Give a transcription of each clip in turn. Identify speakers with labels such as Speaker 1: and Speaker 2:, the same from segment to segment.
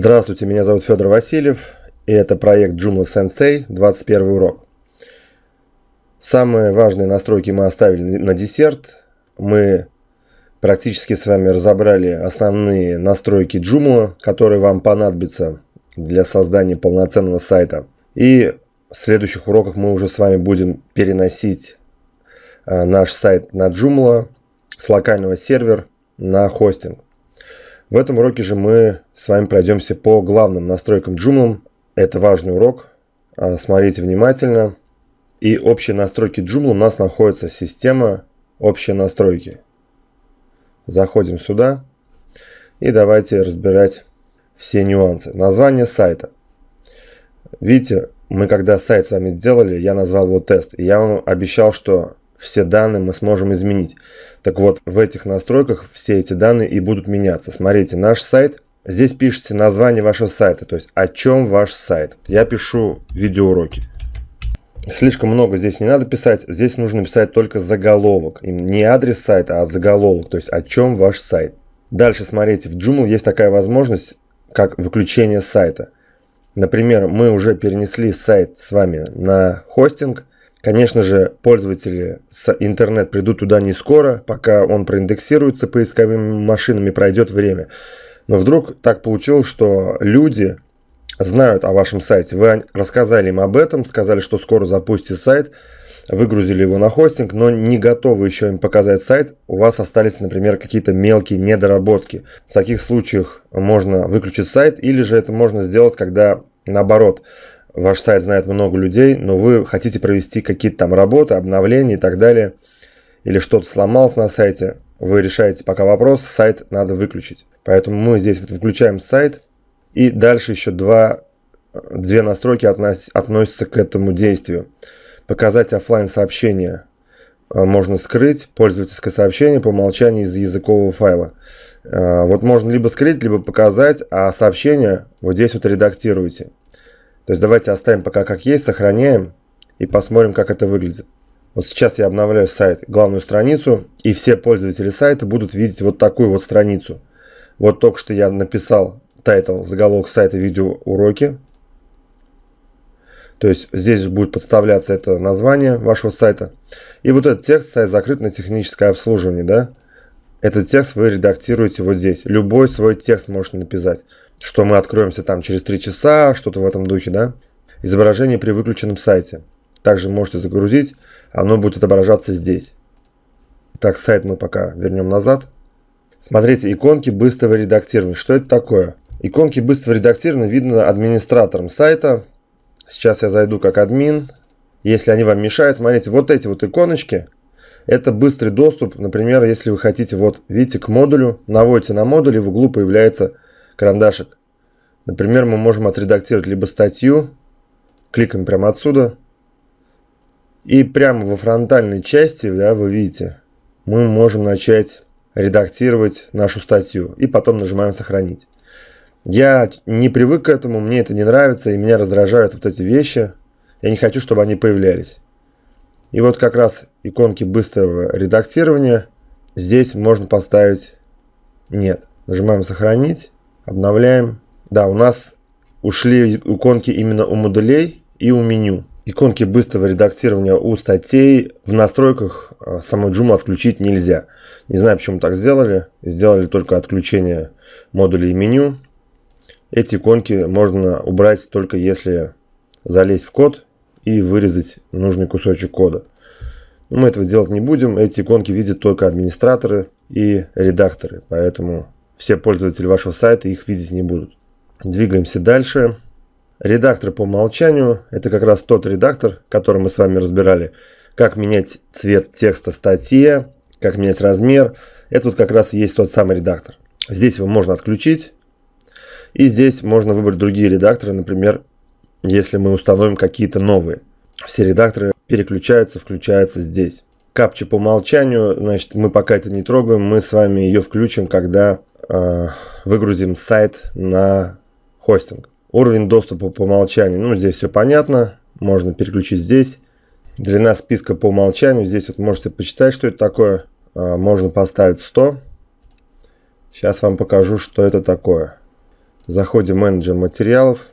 Speaker 1: Здравствуйте, меня зовут Федор Васильев, и это проект Joomla Sensei, 21 урок. Самые важные настройки мы оставили на десерт. Мы практически с вами разобрали основные настройки Joomla, которые вам понадобятся для создания полноценного сайта. И в следующих уроках мы уже с вами будем переносить э, наш сайт на Joomla с локального сервера на хостинг. В этом уроке же мы с вами пройдемся по главным настройкам Joomla. Это важный урок, а, смотрите внимательно. И общие настройки Joomla у нас находится система общие настройки. Заходим сюда и давайте разбирать все нюансы. Название сайта. Видите, мы когда сайт с вами делали, я назвал его тест. И я вам обещал, что все данные мы сможем изменить. Так вот, в этих настройках все эти данные и будут меняться. Смотрите, наш сайт, здесь пишите название вашего сайта, то есть о чем ваш сайт. Я пишу видеоуроки. Слишком много здесь не надо писать, здесь нужно писать только заголовок. Не адрес сайта, а заголовок, то есть о чем ваш сайт. Дальше смотрите, в Joomla есть такая возможность, как выключение сайта. Например, мы уже перенесли сайт с вами на хостинг, Конечно же, пользователи с интернет придут туда не скоро, пока он проиндексируется поисковыми машинами, пройдет время. Но вдруг так получилось, что люди знают о вашем сайте. Вы рассказали им об этом, сказали, что скоро запустите сайт, выгрузили его на хостинг, но не готовы еще им показать сайт. У вас остались, например, какие-то мелкие недоработки. В таких случаях можно выключить сайт или же это можно сделать, когда наоборот, ваш сайт знает много людей, но вы хотите провести какие-то там работы, обновления и так далее, или что-то сломалось на сайте, вы решаете пока вопрос, сайт надо выключить. Поэтому мы здесь вот включаем сайт, и дальше еще два, две настройки относ, относятся к этому действию. Показать офлайн сообщение э, можно скрыть пользовательское сообщение по умолчанию из языкового файла. Э, вот можно либо скрыть, либо показать, а сообщение вот здесь вот редактируете. То есть давайте оставим пока как есть, сохраняем и посмотрим, как это выглядит. Вот сейчас я обновляю сайт, главную страницу, и все пользователи сайта будут видеть вот такую вот страницу. Вот только что я написал тайтл, заголовок сайта видеоуроки. То есть здесь будет подставляться это название вашего сайта. И вот этот текст сайт закрыт на техническое обслуживание, да? Этот текст вы редактируете вот здесь. Любой свой текст можете написать что мы откроемся там через 3 часа, что-то в этом духе, да? Изображение при выключенном сайте. Также можете загрузить, оно будет отображаться здесь. Так, сайт мы пока вернем назад. Смотрите, иконки быстрого редактирования. Что это такое? Иконки быстрого редактирования видно администратором сайта. Сейчас я зайду как админ. Если они вам мешают, смотрите, вот эти вот иконочки, это быстрый доступ, например, если вы хотите, вот, видите, к модулю, наводите на модуль, и в углу появляется карандашик. Например, мы можем отредактировать либо статью, кликаем прямо отсюда, и прямо во фронтальной части, да, вы видите, мы можем начать редактировать нашу статью и потом нажимаем «Сохранить». Я не привык к этому, мне это не нравится, и меня раздражают вот эти вещи. Я не хочу, чтобы они появлялись. И вот как раз иконки быстрого редактирования. Здесь можно поставить «Нет». Нажимаем «Сохранить». Обновляем. Да, у нас ушли иконки именно у модулей и у меню. Иконки быстрого редактирования у статей в настройках а, самой Joomla отключить нельзя. Не знаю, почему так сделали. Сделали только отключение модулей и меню. Эти иконки можно убрать только если залезть в код и вырезать нужный кусочек кода. мы этого делать не будем. Эти иконки видят только администраторы и редакторы. Поэтому все пользователи вашего сайта их видеть не будут. Двигаемся дальше. Редактор по умолчанию – это как раз тот редактор, который мы с вами разбирали, как менять цвет текста в статье, как менять размер. Это вот как раз и есть тот самый редактор. Здесь его можно отключить. И здесь можно выбрать другие редакторы, например, если мы установим какие-то новые. Все редакторы переключаются, включаются здесь. Капча по умолчанию, значит, мы пока это не трогаем, мы с вами ее включим, когда Э, выгрузим сайт на хостинг. Уровень доступа по умолчанию. Ну, здесь все понятно. Можно переключить здесь. Длина списка по умолчанию. Здесь вот можете почитать, что это такое. Э, можно поставить 100. Сейчас вам покажу, что это такое. Заходим в менеджер материалов.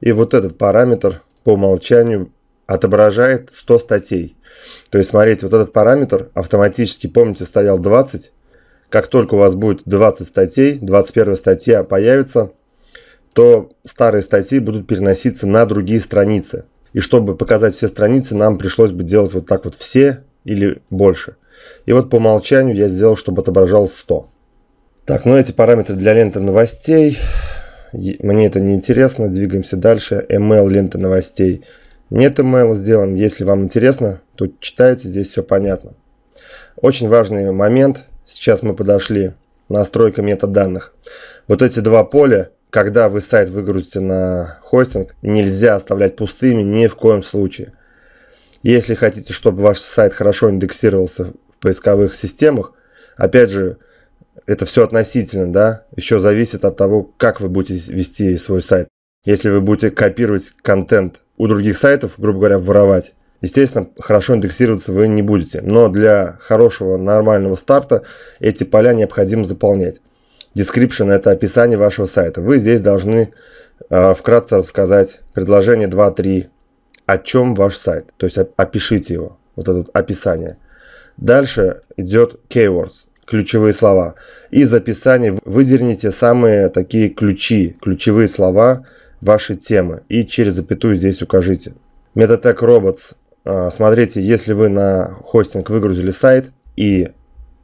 Speaker 1: И вот этот параметр по умолчанию отображает 100 статей. То есть, смотрите, вот этот параметр автоматически, помните, стоял 20, как только у вас будет 20 статей, 21 статья появится, то старые статьи будут переноситься на другие страницы. И чтобы показать все страницы, нам пришлось бы делать вот так вот все или больше. И вот по умолчанию я сделал, чтобы отображал 100. Так, ну эти параметры для ленты новостей. Мне это не интересно. Двигаемся дальше. ML лента новостей. Нет ML сделан. Если вам интересно, то читайте, здесь все понятно. Очень важный момент – Сейчас мы подошли. Настройка метаданных. Вот эти два поля, когда вы сайт выгрузите на хостинг, нельзя оставлять пустыми ни в коем случае. Если хотите, чтобы ваш сайт хорошо индексировался в поисковых системах, опять же, это все относительно, да, еще зависит от того, как вы будете вести свой сайт. Если вы будете копировать контент у других сайтов, грубо говоря, воровать, Естественно, хорошо индексироваться вы не будете, но для хорошего нормального старта эти поля необходимо заполнять. Description – это описание вашего сайта. Вы здесь должны э, вкратце рассказать предложение 2-3, о чем ваш сайт, то есть опишите его, вот это описание. Дальше идет keywords, ключевые слова. Из описания выдерните самые такие ключи, ключевые слова вашей темы и через запятую здесь укажите. Metatek Robots а, смотрите, если вы на хостинг выгрузили сайт и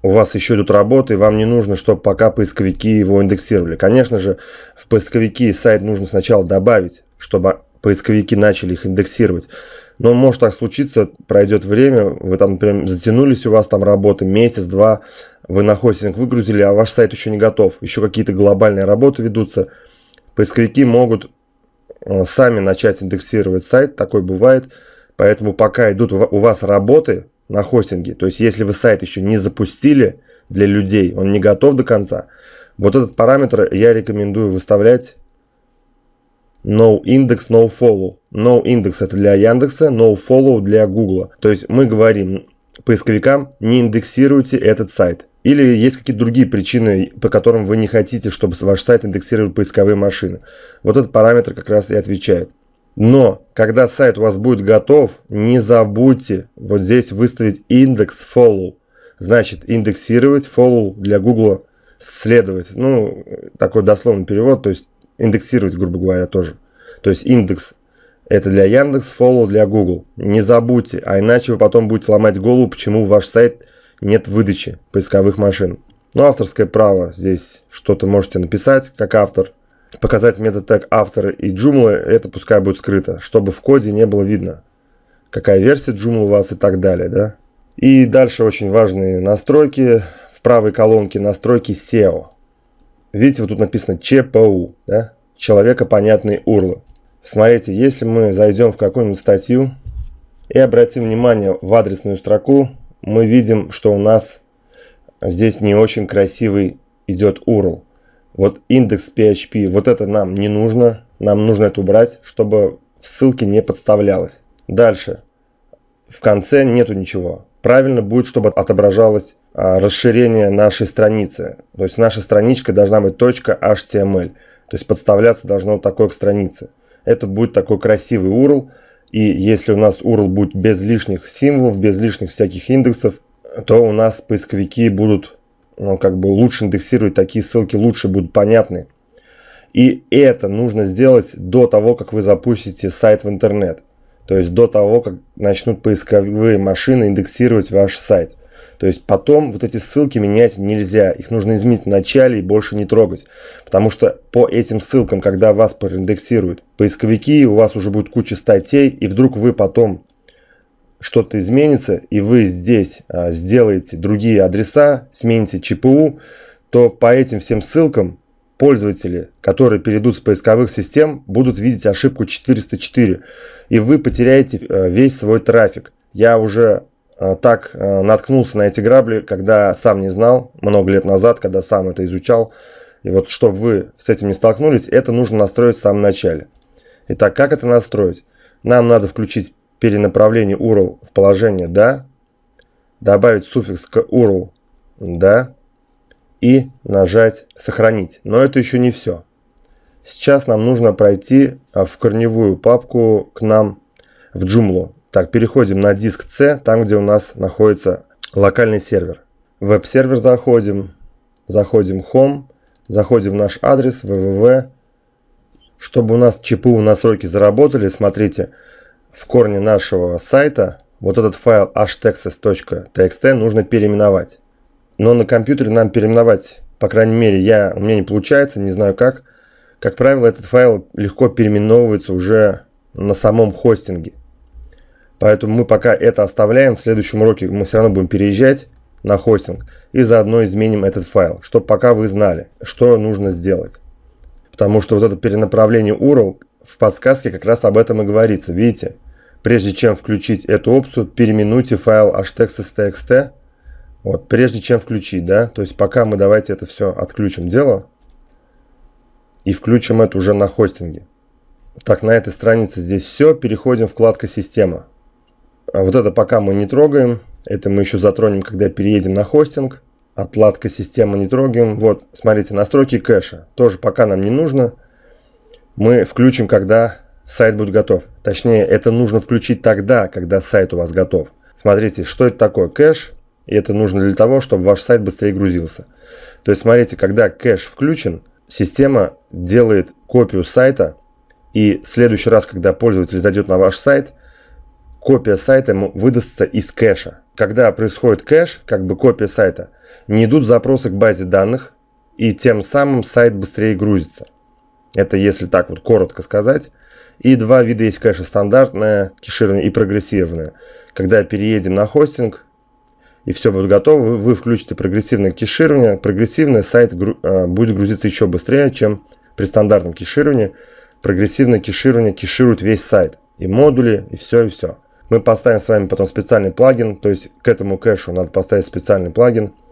Speaker 1: у вас еще идут работы, вам не нужно, чтобы пока поисковики его индексировали. Конечно же, в поисковики сайт нужно сначала добавить, чтобы поисковики начали их индексировать. Но может так случиться, пройдет время, вы там, прям затянулись, у вас там работы месяц-два, вы на хостинг выгрузили, а ваш сайт еще не готов, еще какие-то глобальные работы ведутся. Поисковики могут а, сами начать индексировать сайт, такое бывает, Поэтому пока идут у вас работы на хостинге, то есть если вы сайт еще не запустили для людей, он не готов до конца, вот этот параметр я рекомендую выставлять No index, no follow. No index это для Яндекса, no follow для Гугла. То есть мы говорим поисковикам, не индексируйте этот сайт. Или есть какие-то другие причины, по которым вы не хотите, чтобы ваш сайт индексировал поисковые машины. Вот этот параметр как раз и отвечает. Но когда сайт у вас будет готов, не забудьте вот здесь выставить индекс follow. Значит, индексировать follow для Google следовать. Ну, такой дословный перевод, то есть индексировать, грубо говоря, тоже. То есть индекс это для Яндекс, Follow для Google. Не забудьте, а иначе вы потом будете ломать голову, почему ваш сайт нет выдачи поисковых машин. Но ну, авторское право здесь что-то можете написать как автор, Показать метод тег автора и Joomla это пускай будет скрыто, чтобы в коде не было видно, какая версия Joomla у вас и так далее. Да? И дальше очень важные настройки. В правой колонке настройки SEO. Видите, вот тут написано ЧПУ, да? человека понятные урлы. Смотрите, если мы зайдем в какую-нибудь статью и обратим внимание в адресную строку, мы видим, что у нас здесь не очень красивый идет URL. Вот индекс PHP, вот это нам не нужно. Нам нужно это убрать, чтобы в ссылке не подставлялось. Дальше. В конце нету ничего. Правильно будет, чтобы отображалось а, расширение нашей страницы. То есть наша страничка должна быть .html. То есть подставляться должно такое к странице. Это будет такой красивый URL. И если у нас URL будет без лишних символов, без лишних всяких индексов, то у нас поисковики будут ну, как бы лучше индексировать, такие ссылки лучше будут понятны. И это нужно сделать до того, как вы запустите сайт в интернет. То есть до того, как начнут поисковые машины индексировать ваш сайт. То есть потом вот эти ссылки менять нельзя. Их нужно изменить в начале и больше не трогать. Потому что по этим ссылкам, когда вас проиндексируют поисковики, у вас уже будет куча статей, и вдруг вы потом что-то изменится, и вы здесь а, сделаете другие адреса, смените ЧПУ, то по этим всем ссылкам пользователи, которые перейдут с поисковых систем, будут видеть ошибку 404, и вы потеряете э, весь свой трафик. Я уже э, так э, наткнулся на эти грабли, когда сам не знал, много лет назад, когда сам это изучал. И вот чтобы вы с этим не столкнулись, это нужно настроить в самом начале. Итак, как это настроить? Нам надо включить перенаправление URL в положение «да», добавить суффикс к URL «да» и нажать «сохранить». Но это еще не все. Сейчас нам нужно пройти а, в корневую папку к нам в Joomla. Так, переходим на диск C, там, где у нас находится локальный сервер. веб-сервер заходим, заходим Home, заходим в наш адрес www. Чтобы у нас ЧПУ настройки заработали, смотрите – в корне нашего сайта вот этот файл htexas.txt нужно переименовать. Но на компьютере нам переименовать, по крайней мере, я, у меня не получается, не знаю как. Как правило, этот файл легко переименовывается уже на самом хостинге. Поэтому мы пока это оставляем. В следующем уроке мы все равно будем переезжать на хостинг и заодно изменим этот файл, чтобы пока вы знали, что нужно сделать. Потому что вот это перенаправление URL в подсказке как раз об этом и говорится, видите? Прежде чем включить эту опцию, переименуйте файл htaccess.txt, вот, прежде чем включить, да, то есть пока мы давайте это все отключим дело и включим это уже на хостинге. Так, на этой странице здесь все, переходим вкладка «Система». А вот это пока мы не трогаем, это мы еще затронем, когда переедем на хостинг. Отладка системы не трогаем. Вот, смотрите, настройки кэша. Тоже пока нам не нужно мы включим, когда сайт будет готов. Точнее, это нужно включить тогда, когда сайт у вас готов. Смотрите, что это такое кэш, и это нужно для того, чтобы ваш сайт быстрее грузился. То есть, смотрите, когда кэш включен, система делает копию сайта, и в следующий раз, когда пользователь зайдет на ваш сайт, копия сайта ему выдастся из кэша. Когда происходит кэш, как бы копия сайта, не идут запросы к базе данных, и тем самым сайт быстрее грузится. Это если так вот коротко сказать. И два вида есть, конечно, стандартное кеширование и прогрессивное. Когда переедем на хостинг, и все будет готово, вы, включите прогрессивное кеширование. Прогрессивный сайт гру, а, будет грузиться еще быстрее, чем при стандартном кешировании. Прогрессивное кеширование кеширует весь сайт. И модули, и все, и все. Мы поставим с вами потом специальный плагин, то есть к этому кэшу надо поставить специальный плагин –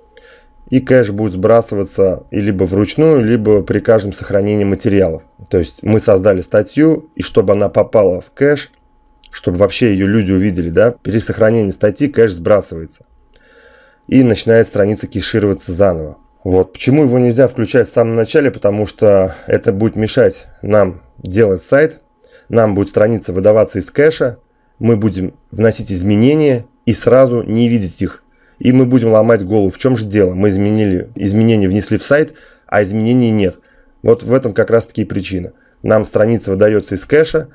Speaker 1: и кэш будет сбрасываться либо вручную, либо при каждом сохранении материалов. То есть мы создали статью, и чтобы она попала в кэш, чтобы вообще ее люди увидели, да, при сохранении статьи кэш сбрасывается. И начинает страница кешироваться заново. Вот. Почему его нельзя включать в самом начале? Потому что это будет мешать нам делать сайт, нам будет страница выдаваться из кэша, мы будем вносить изменения и сразу не видеть их и мы будем ломать голову, в чем же дело. Мы изменили, изменения внесли в сайт, а изменений нет. Вот в этом как раз таки и причина. Нам страница выдается из кэша,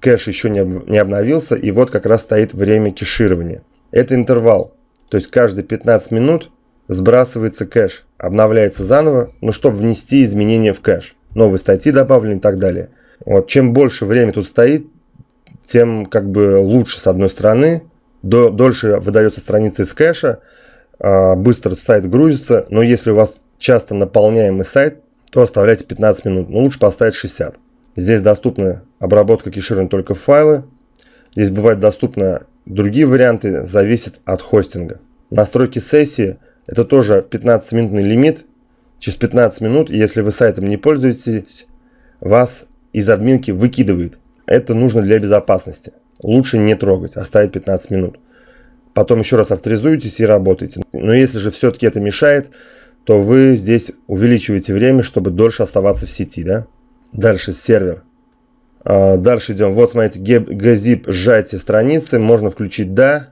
Speaker 1: кэш еще не, об, не обновился, и вот как раз стоит время кеширования. Это интервал, то есть каждые 15 минут сбрасывается кэш, обновляется заново, ну, чтобы внести изменения в кэш. Новые статьи добавлены и так далее. Вот, чем больше время тут стоит, тем как бы лучше с одной стороны, дольше выдается страница из кэша, а, быстро сайт грузится, но если у вас часто наполняемый сайт, то оставляйте 15 минут, но лучше поставить 60. Здесь доступна обработка кеширования только файлы. Здесь бывают доступны другие варианты, зависит от хостинга. Настройки сессии – это тоже 15-минутный лимит. Через 15 минут, если вы сайтом не пользуетесь, вас из админки выкидывает. Это нужно для безопасности лучше не трогать, оставить а 15 минут. Потом еще раз авторизуйтесь и работайте. Но если же все-таки это мешает, то вы здесь увеличиваете время, чтобы дольше оставаться в сети, да? Дальше сервер. А, дальше идем. Вот, смотрите, газип сжатие страницы, можно включить «да»,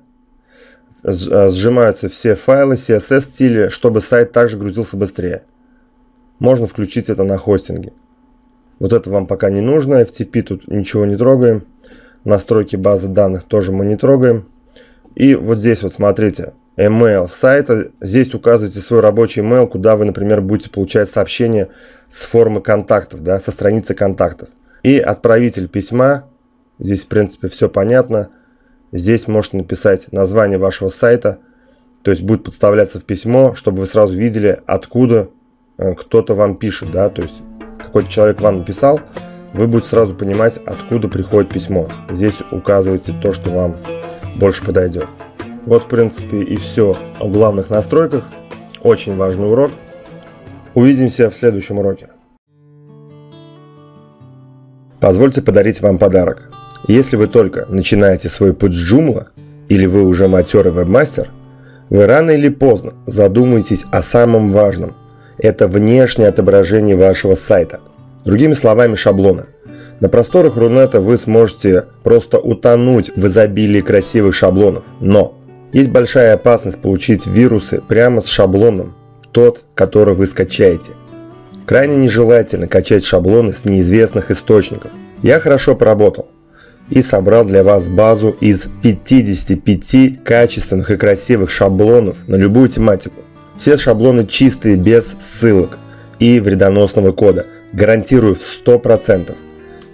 Speaker 1: а, сжимаются все файлы CSS стили, чтобы сайт также грузился быстрее. Можно включить это на хостинге. Вот это вам пока не нужно, FTP тут ничего не трогаем. Настройки базы данных тоже мы не трогаем. И вот здесь вот смотрите, email сайта. Здесь указывайте свой рабочий email, куда вы, например, будете получать сообщения с формы контактов, да, со страницы контактов. И отправитель письма. Здесь, в принципе, все понятно. Здесь можете написать название вашего сайта. То есть будет подставляться в письмо, чтобы вы сразу видели, откуда э, кто-то вам пишет. Да? То есть какой-то человек вам написал, вы будете сразу понимать, откуда приходит письмо. Здесь указывайте то, что вам больше подойдет. Вот, в принципе, и все о главных настройках. Очень важный урок. Увидимся в следующем уроке. Позвольте подарить вам подарок. Если вы только начинаете свой путь с Joomla, или вы уже матерый вебмастер, вы рано или поздно задумаетесь о самом важном. Это внешнее отображение вашего сайта – Другими словами, шаблоны. На просторах Рунета вы сможете просто утонуть в изобилии красивых шаблонов, но есть большая опасность получить вирусы прямо с шаблоном, тот, который вы скачаете. Крайне нежелательно качать шаблоны с неизвестных источников. Я хорошо поработал и собрал для вас базу из 55 качественных и красивых шаблонов на любую тематику. Все шаблоны чистые, без ссылок и вредоносного кода – Гарантирую в 100%.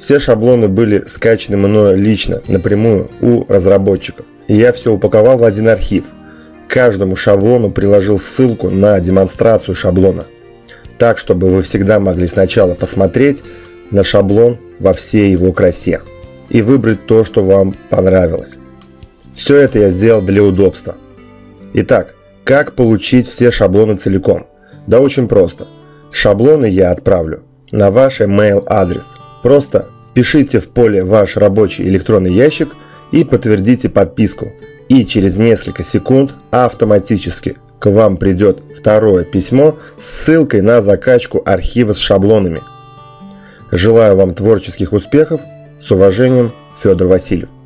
Speaker 1: Все шаблоны были скачаны мною лично, напрямую у разработчиков. И я все упаковал в один архив. К каждому шаблону приложил ссылку на демонстрацию шаблона. Так, чтобы вы всегда могли сначала посмотреть на шаблон во всей его красе и выбрать то, что вам понравилось. Все это я сделал для удобства. Итак, как получить все шаблоны целиком? Да очень просто. Шаблоны я отправлю на ваш email адрес. Просто впишите в поле ваш рабочий электронный ящик и подтвердите подписку. И через несколько секунд автоматически к вам придет второе письмо с ссылкой на закачку архива с шаблонами. Желаю вам творческих успехов. С уважением, Федор Васильев.